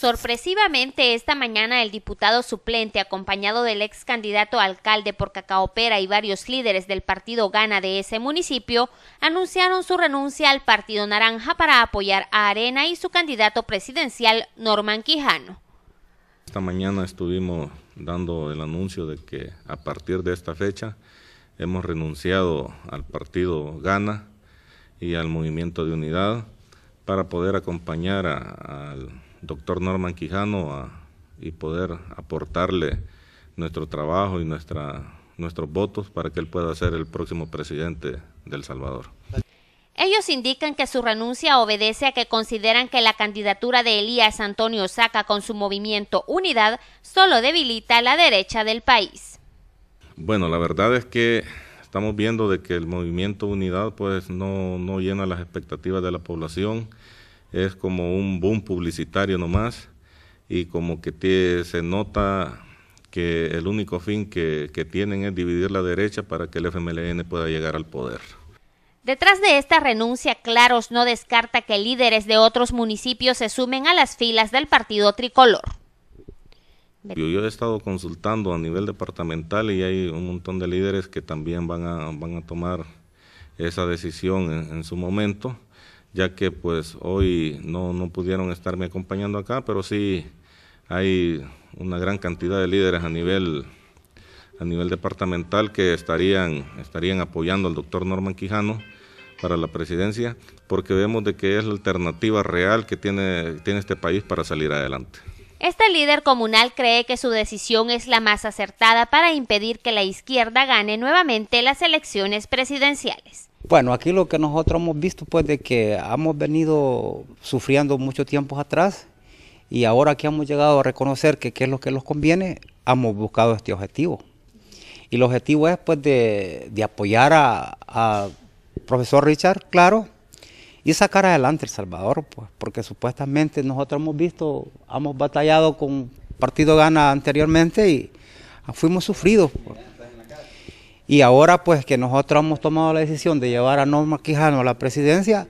Sorpresivamente, esta mañana el diputado suplente, acompañado del ex candidato alcalde por Cacaopera y varios líderes del partido Gana de ese municipio, anunciaron su renuncia al Partido Naranja para apoyar a Arena y su candidato presidencial, Norman Quijano. Esta mañana estuvimos dando el anuncio de que a partir de esta fecha hemos renunciado al partido Gana y al Movimiento de Unidad para poder acompañar al doctor Norman Quijano y poder aportarle nuestro trabajo y nuestra, nuestros votos para que él pueda ser el próximo presidente del Salvador. Ellos indican que su renuncia obedece a que consideran que la candidatura de Elías Antonio Saca con su movimiento Unidad solo debilita la derecha del país. Bueno, la verdad es que estamos viendo de que el movimiento Unidad pues no, no llena las expectativas de la población es como un boom publicitario nomás y como que se nota que el único fin que, tienen es dividir la derecha para que el FMLN pueda llegar al poder. Detrás de esta renuncia, Claros no descarta que líderes de otros municipios se sumen a las filas del partido tricolor. Yo, he estado consultando a nivel departamental y hay un montón de líderes que también van a, van a tomar esa decisión en su momento ya que pues hoy no, no pudieron estarme acompañando acá, pero sí hay una gran cantidad de líderes a nivel a nivel departamental que estarían, estarían apoyando al doctor Norman Quijano para la presidencia, porque vemos de que es la alternativa real que tiene, tiene este país para salir adelante. Este líder comunal cree que su decisión es la más acertada para impedir que la izquierda gane nuevamente las elecciones presidenciales. Bueno, aquí lo que nosotros hemos visto, pues, de que hemos venido sufriendo muchos tiempos atrás y ahora que hemos llegado a reconocer que qué es lo que nos conviene, hemos buscado este objetivo. Y el objetivo es, pues, de, apoyar a, profesor Richard, claro, y sacar adelante El Salvador, pues, porque supuestamente nosotros hemos visto, hemos batallado con Partido Gana anteriormente y fuimos sufridos. Pues. Y ahora pues que nosotros hemos tomado la decisión de llevar a Norma Quijano a la presidencia,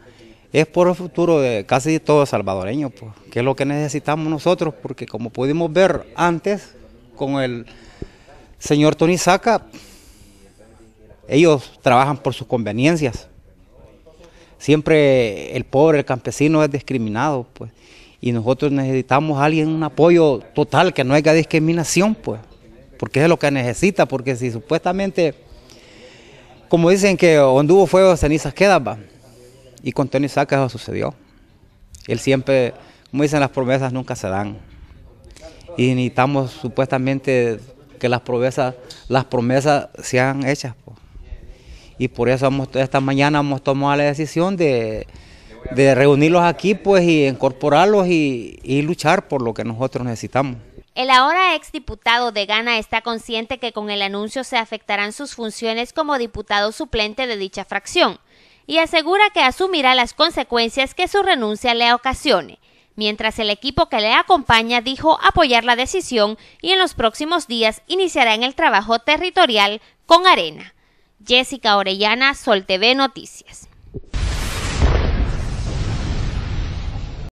es por el futuro de casi todo salvadoreño, pues, que es lo que necesitamos nosotros, porque como pudimos ver antes con el señor Tony Saca, ellos trabajan por sus conveniencias. Siempre el pobre, el campesino es discriminado, pues, y nosotros necesitamos a alguien, un apoyo total, que no haya discriminación, pues, porque es lo que necesita, porque si supuestamente como dicen que donde hubo fuego, cenizas quedan, Y con Tony Saca eso sucedió. Él siempre, como dicen, las promesas nunca se dan. Y necesitamos supuestamente que las promesas, las promesas sean hechas. Y por eso esta mañana hemos tomado la decisión de, reunirlos aquí pues, y incorporarlos y luchar por lo que nosotros necesitamos. El ahora exdiputado de Ghana está consciente que con el anuncio se afectarán sus funciones como diputado suplente de dicha fracción y asegura que asumirá las consecuencias que su renuncia le ocasione, mientras el equipo que le acompaña dijo apoyar la decisión y en los próximos días iniciará en el trabajo territorial con arena. Jessica Orellana, Sol TV Noticias.